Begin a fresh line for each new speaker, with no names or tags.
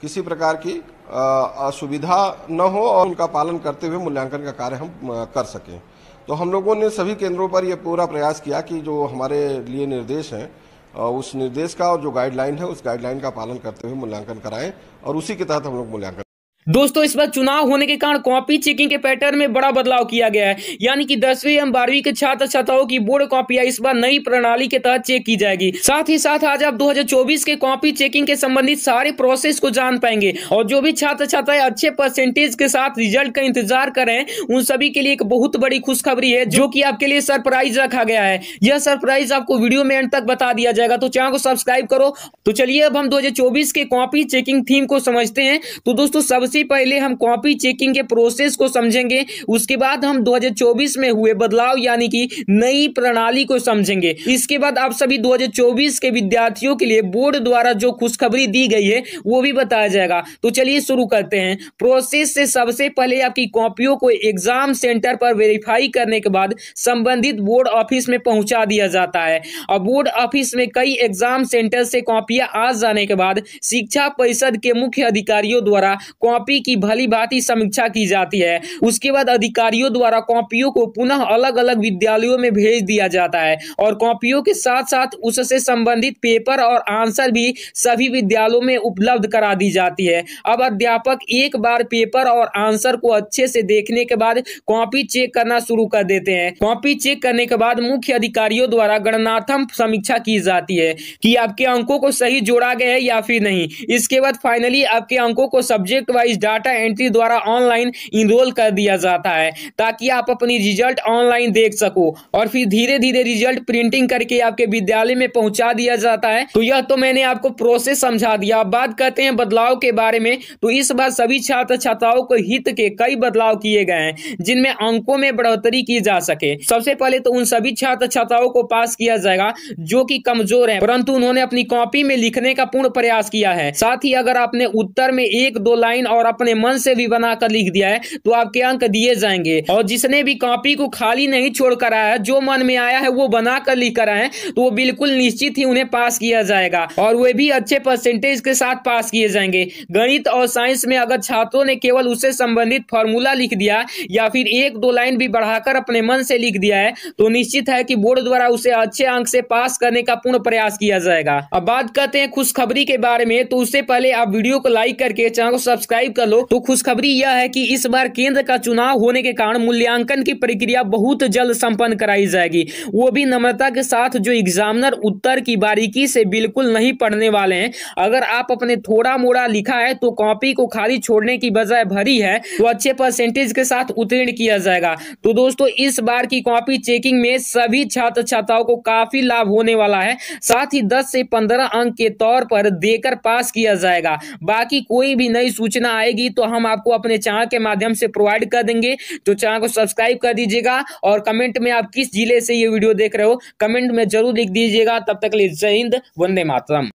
किसी प्रकार की असुविधा न हो और उनका पालन करते हुए मूल्यांकन का कार्य हम कर सकें तो हम लोगों ने सभी केंद्रों पर यह पूरा प्रयास किया कि जो हमारे लिए निर्देश हैं उस निर्देश का और जो गाइडलाइन है उस गाइडलाइन का पालन करते हुए मूल्यांकन कराएं और उसी के तहत हम लोग मूल्यांकन
दोस्तों इस बार चुनाव होने के कारण कॉपी चेकिंग के पैटर्न में बड़ा बदलाव किया गया है यानी कि दसवीं एवं बारहवीं के छात्र छात्राओं की बोर्ड कॉपियां इस बार नई प्रणाली के तहत चेक की जाएगी साथ ही साथ आज आप 2024 के कॉपी चेकिंग के संबंधित सारे प्रोसेस को जान पाएंगे और जो भी छात्र छात्राएं अच्छे परसेंटेज के साथ रिजल्ट का इंतजार करें उन सभी के लिए एक बहुत बड़ी खुशखबरी है जो की आपके लिए सरप्राइज रखा गया है यह सरप्राइज आपको वीडियो में एंड तक बता दिया जाएगा तो चैनल को सब्सक्राइब करो तो चलिए अब हम दो के कॉपी चेकिंग थीम को समझते हैं तो दोस्तों सबसे सबसे पहले हम कॉपी चेकिंग के प्रोसेस को समझेंगे उसके बाद हम 2024 में हुए बदलाव यानी कि नई प्रणाली को समझेंगे इसके बाद आप सभी 2024 के विद्यार्थियों के लिए बोर्ड द्वारा जो खुशखबरी दी गई है वो भी बताया जाएगा तो चलिए शुरू करते हैं प्रोसेस से सबसे पहले आपकी कॉपियों को एग्जाम सेंटर पर वेरीफाई करने के बाद संबंधित बोर्ड ऑफिस में पहुंचा दिया जाता है और बोर्ड ऑफिस में कई एग्जाम सेंटर से कॉपियां आ जाने के बाद शिक्षा परिषद के मुख्य अधिकारियों द्वारा कॉपी कॉपी की भली भांति समीक्षा की जाती है उसके बाद अधिकारियों द्वारा कॉपियों को पुनः अलग अलग विद्यालयों में भेज दिया जाता है और कॉपियों के साथ साथ उससे संबंधित पेपर और आंसर भी सभी विद्यालयों में उपलब्ध करा दी जाती है अब अध्यापक एक बार पेपर और आंसर को अच्छे से देखने के बाद कॉपी चेक करना शुरू कर देते हैं कॉपी चेक करने के बाद मुख्य अधिकारियों द्वारा गणनाथम समीक्षा की जाती है कि आपके अंकों को सही जोड़ा गया है या फिर नहीं इसके बाद फाइनली आपके अंकों को subject wise fees data entry द्वारा ऑनलाइन इनरोल कर दिया जाता है ताकि आप अपनी रिजल्ट ऑनलाइन देख सको और फिर धीरे धीरे रिजल्ट प्रिंटिंग करके आपके विद्यालय में पहुंचा दिया जाता है तो यह तो मैंने आपको प्रोसेस समझा दिया अब बात करते हैं बदलाव के बारे में तो इस बार सभी छात्र छात्राओं को हित के कई बदलाव किए गए हैं जिनमें अंकों में बढ़ोतरी की जा सके सबसे पहले तो उन सभी छात्र छात्राओं को पास किया जाएगा जो कि कमजोर है परंतु उन्होंने अपनी कॉपी में लिखने का पूर्ण प्रयास किया है साथ ही अगर आपने उत्तर में एक दो लाइन और और अपने मन से भी बनाकर लिख दिया है तो आपके अंक दिए जाएंगे और जिसने भी कॉपी को खाली नहीं छोड़ कर आया जो मन में आया है वो बनाकर लिख कर आए तो वो बिल्कुल निश्चित ही उन्हें पास किया जाएगा और वे भी अच्छे परसेंटेज के साथ पास किए जाएंगे गणित और साइंस में अगर छात्रों ने केवल उससे संबंधित फॉर्मूला लिख दिया या फिर एक दो लाइन भी बढ़ाकर अपने मन से लिख दिया है तो निश्चित है कि बोर्ड द्वारा उसे अच्छे अंक से पास करने का पूर्ण प्रयास किया जाएगा अब बात करते हैं खुशखबरी के बारे में तो उससे पहले आप वीडियो को लाइक करके चैनल को सब्सक्राइब कर लो तो खुशखबरी यह है कि इस बार केंद्र का चुनाव होने के कारण मूल्यांकन की प्रक्रिया बहुत जल्द संपन्न कराई जाएगी वो भी नम्रता के साथ जो एग्जामिनर उत्तर की बारीकी से बिल्कुल नहीं पढ़ने वाले हैं अगर आप अपने थोड़ा मोड़ा लिखा है तो कॉपी को खाली छोड़ने की बजाय भरी है तो अच्छे परसेंटेज के साथ उत्तीर्ण किया जाएगा तो दोस्तों इस बार की कॉपी चेकिंग में सभी छात्र छात्राओं को काफी लाभ होने वाला है साथ ही दस से पंद्रह अंक के तौर पर देकर पास किया जाएगा बाकी कोई भी नई सूचना आएगी तो हम आपको अपने चैनल के माध्यम से प्रोवाइड कर देंगे तो चैनल को सब्सक्राइब कर दीजिएगा और कमेंट में आप किस जिले से ये वीडियो देख रहे हो कमेंट में जरूर लिख दीजिएगा तब तक लिए जय हिंद वंदे मातरम